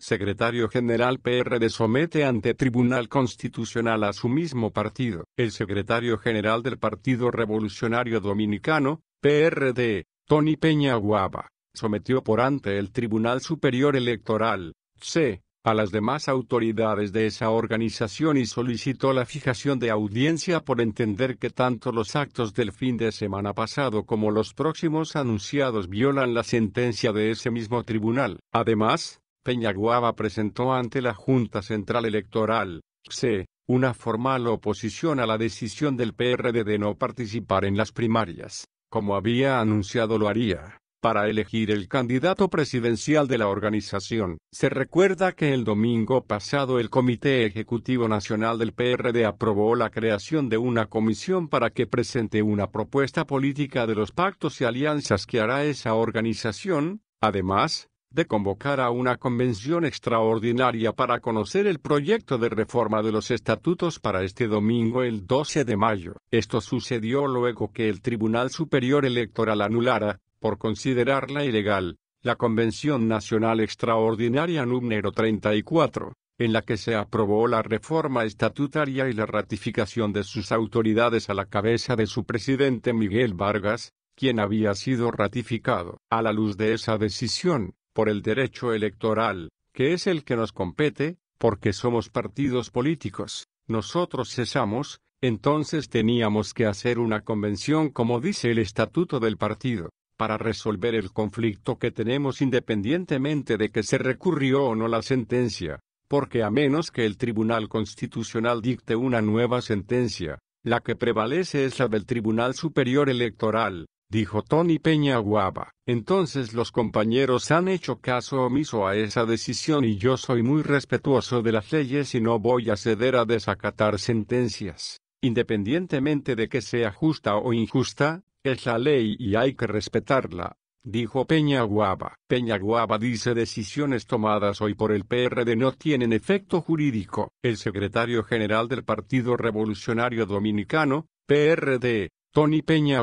secretario general PRD somete ante Tribunal Constitucional a su mismo partido. El secretario general del Partido Revolucionario Dominicano, PRD, Tony Peña Guaba, sometió por ante el Tribunal Superior Electoral, C, a las demás autoridades de esa organización y solicitó la fijación de audiencia por entender que tanto los actos del fin de semana pasado como los próximos anunciados violan la sentencia de ese mismo tribunal. Además, Peñaguaba presentó ante la Junta Central Electoral, C, una formal oposición a la decisión del PRD de no participar en las primarias, como había anunciado lo haría, para elegir el candidato presidencial de la organización. Se recuerda que el domingo pasado el Comité Ejecutivo Nacional del PRD aprobó la creación de una comisión para que presente una propuesta política de los pactos y alianzas que hará esa organización. Además, de convocar a una convención extraordinaria para conocer el proyecto de reforma de los estatutos para este domingo el 12 de mayo. Esto sucedió luego que el Tribunal Superior Electoral anulara, por considerarla ilegal, la Convención Nacional Extraordinaria número 34, en la que se aprobó la reforma estatutaria y la ratificación de sus autoridades a la cabeza de su presidente Miguel Vargas, quien había sido ratificado. A la luz de esa decisión, por el derecho electoral, que es el que nos compete, porque somos partidos políticos, nosotros cesamos, entonces teníamos que hacer una convención como dice el estatuto del partido, para resolver el conflicto que tenemos independientemente de que se recurrió o no la sentencia, porque a menos que el Tribunal Constitucional dicte una nueva sentencia, la que prevalece es la del Tribunal Superior Electoral, dijo Tony Peña Guava. Entonces los compañeros han hecho caso omiso a esa decisión y yo soy muy respetuoso de las leyes y no voy a ceder a desacatar sentencias. Independientemente de que sea justa o injusta, es la ley y hay que respetarla, dijo Peña Guava. Peña Guava dice decisiones tomadas hoy por el PRD no tienen efecto jurídico. El secretario general del Partido Revolucionario Dominicano, PRD, Tony Peña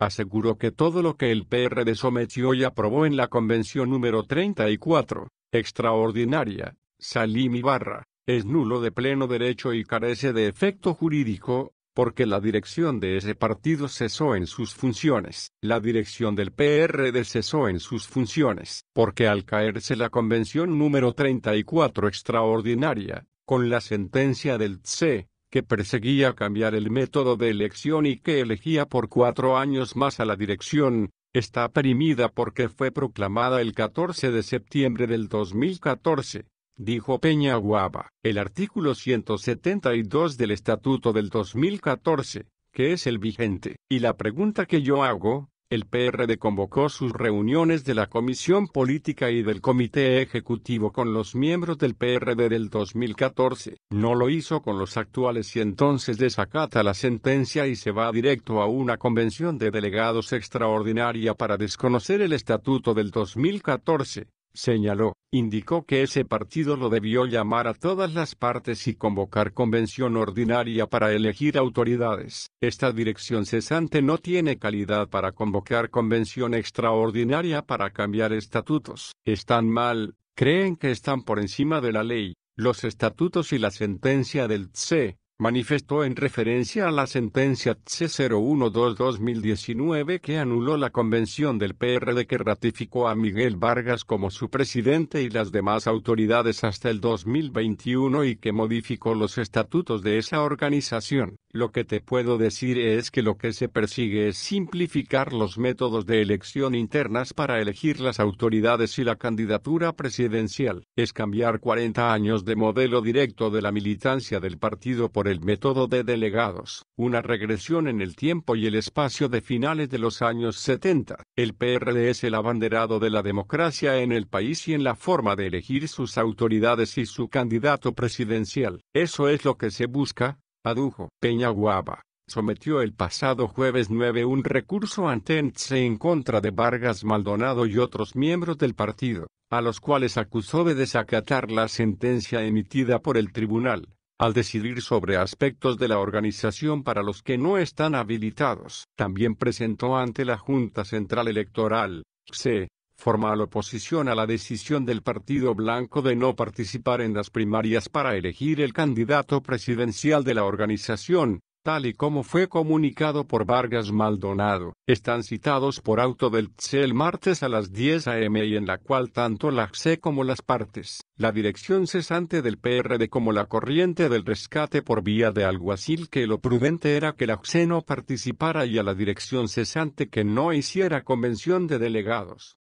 aseguró que todo lo que el PRD sometió y aprobó en la Convención número 34, extraordinaria, Salim Ibarra, es nulo de pleno derecho y carece de efecto jurídico, porque la dirección de ese partido cesó en sus funciones, la dirección del PRD cesó en sus funciones, porque al caerse la Convención número 34 extraordinaria, con la sentencia del TSE, que perseguía cambiar el método de elección y que elegía por cuatro años más a la dirección, está perimida porque fue proclamada el 14 de septiembre del 2014, dijo Peña Guaba. El artículo 172 del Estatuto del 2014, que es el vigente, y la pregunta que yo hago, el PRD convocó sus reuniones de la Comisión Política y del Comité Ejecutivo con los miembros del PRD del 2014. No lo hizo con los actuales y entonces desacata la sentencia y se va directo a una convención de delegados extraordinaria para desconocer el estatuto del 2014 señaló, indicó que ese partido lo debió llamar a todas las partes y convocar convención ordinaria para elegir autoridades. Esta dirección cesante no tiene calidad para convocar convención extraordinaria para cambiar estatutos. Están mal, creen que están por encima de la ley. Los estatutos y la sentencia del TSE, manifestó en referencia a la sentencia C012-2019 que anuló la convención del PRD que ratificó a Miguel Vargas como su presidente y las demás autoridades hasta el 2021 y que modificó los estatutos de esa organización. Lo que te puedo decir es que lo que se persigue es simplificar los métodos de elección internas para elegir las autoridades y la candidatura presidencial. Es cambiar 40 años de modelo directo de la militancia del partido por el método de delegados, una regresión en el tiempo y el espacio de finales de los años 70. El PRD es el abanderado de la democracia en el país y en la forma de elegir sus autoridades y su candidato presidencial. Eso es lo que se busca, adujo. Peña Guaba. sometió el pasado jueves 9 un recurso ante ENTSE en contra de Vargas Maldonado y otros miembros del partido, a los cuales acusó de desacatar la sentencia emitida por el tribunal al decidir sobre aspectos de la organización para los que no están habilitados. También presentó ante la Junta Central Electoral, C, formal oposición a la decisión del Partido Blanco de no participar en las primarias para elegir el candidato presidencial de la organización, tal y como fue comunicado por Vargas Maldonado, están citados por auto del TCE el martes a las 10 a.m. y en la cual tanto la ACE como las partes, la dirección cesante del PRD como la corriente del rescate por vía de alguacil que lo prudente era que la CE no participara y a la dirección cesante que no hiciera convención de delegados.